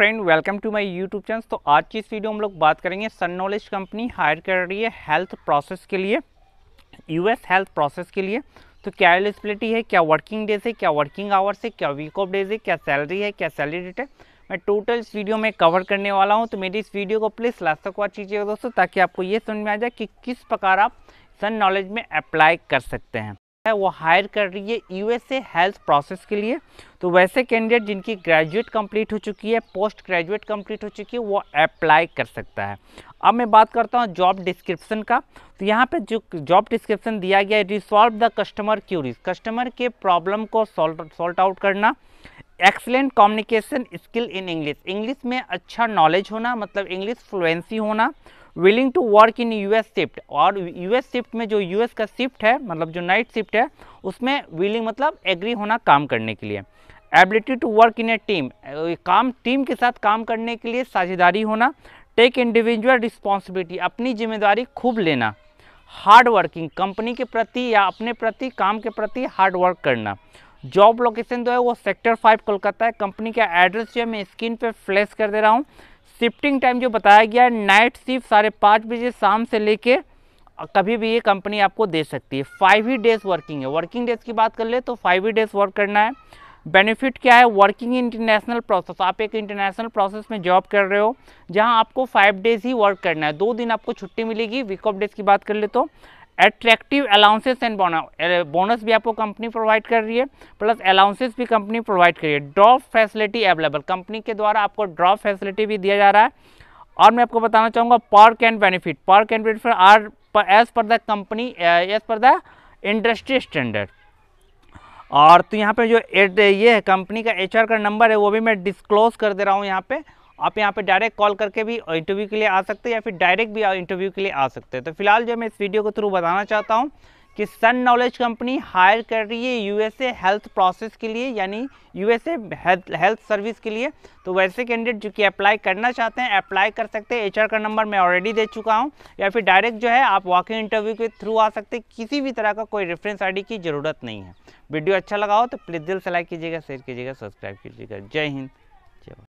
friend welcome to my YouTube channel तो आज की इस वीडियो हम लोग बात करेंगे सन नॉलेज कंपनी हायर कर रही है हेल्थ प्रोसेस के लिए यूएस हेल्थ प्रोसेस के लिए तो क्या एलिजिबिलिटी है क्या वर्किंग डेज है क्या वर्किंग आवर्स है क्या वीक ऑफ डेज है क्या सैलरी है क्या सैलरी डेट है मैं टोटल इस वीडियो में कवर करने वाला हूँ तो मेरी इस वीडियो को प्लीज़ लास्ट तक वॉच कीजिएगा दोस्तों ताकि आपको ये समझ में आ जाए कि किस प्रकार आप सन नॉलेज में अप्लाई कर सकते हैं है वो हायर कर रही है यूएसए हेल्थ प्रोसेस के लिए तो वैसे कैंडिडेट जिनकी ग्रेजुएट कंप्लीट हो चुकी है पोस्ट ग्रेजुएट कंप्लीट हो चुकी है वो अप्लाई कर सकता है अब मैं बात करता हूँ जॉब डिस्क्रिप्शन का तो यहाँ पे जो जॉब डिस्क्रिप्शन दिया गया है resolve the customer queries customer के प्रॉब्लम को सॉल्ट आउट करना excellent communication skill in English English में अच्छा नॉलेज होना मतलब इंग्लिश फ्लुएंसी होना willing to work in US shift और यू एस शिफ्ट में जो यू एस का शिफ्ट है मतलब जो नाइट शिफ्ट है उसमें विलिंग मतलब एग्री होना काम करने के लिए ability to work in a team काम टीम के साथ काम करने के लिए साझेदारी होना टेक इंडिविजुअल रिस्पॉन्सिबिलिटी अपनी जिम्मेदारी खूब लेना हार्ड वर्किंग कंपनी के प्रति या अपने प्रति काम के प्रति हार्ड वर्क करना जॉब लोकेशन जो है वो सेक्टर फाइव कोलकाता है कंपनी का एड्रेस जो है मैं स्क्रीन पे फ्लैश कर दे रहा हूँ शिफ्टिंग टाइम जो बताया गया है नाइट शिफ्ट साढ़े पाँच बजे शाम से लेके कभी भी ये कंपनी आपको दे सकती है फाइव ही डेज वर्किंग है वर्किंग डेज की बात कर ले तो फाइव ही डेज वर्क करना है बेनिफिट क्या है वर्किंग इंटरनेशनल प्रोसेस आप एक इंटरनेशनल प्रोसेस में जॉब कर रहे हो जहां आपको फाइव डेज ही वर्क करना है दो दिन आपको छुट्टी मिलेगी वीक ऑफ डेज की बात कर ले तो एट्रैक्टिव अलाउंसेस एंड बोनस भी आपको कंपनी प्रोवाइड कर रही है प्लस अलाउंसेस भी कंपनी प्रोवाइड कर रही है ड्रॉप फैसिलिटी अवेलेबल कंपनी के द्वारा आपको ड्रॉप फैसिलिटी भी दिया जा रहा है और मैं आपको बताना चाहूँगा पार कैन benefit perks and benefit are as per the company as per the industry standard और तो यहाँ पे जो ये है कंपनी का एचआर का नंबर है वो भी मैं डिस्क्लोज कर दे रहा हूँ यहाँ पे आप यहाँ पे डायरेक्ट कॉल करके भी इंटरव्यू के लिए आ सकते हैं या फिर डायरेक्ट भी इंटरव्यू के लिए आ सकते हैं तो फिलहाल जो मैं इस वीडियो के थ्रू बताना चाहता हूँ कि सन नॉलेज कंपनी हायर कर रही है यूएसए हेल्थ प्रोसेस के लिए यानी यूएसए हेल्थ सर्विस के लिए तो वैसे कैंडिडेट जो कि अप्लाई करना चाहते हैं अप्लाई कर सकते हैं एचआर का नंबर मैं ऑलरेडी दे चुका हूं या फिर डायरेक्ट जो है आप वॉकिंग इंटरव्यू के थ्रू आ सकते हैं किसी भी तरह का कोई रेफरेंस आई की ज़रूरत नहीं है वीडियो अच्छा लगा हो तो प्लीज़ दिल से लाइक कीजिएगा शेयर कीजिएगा सब्सक्राइब कीजिएगा जय हिंद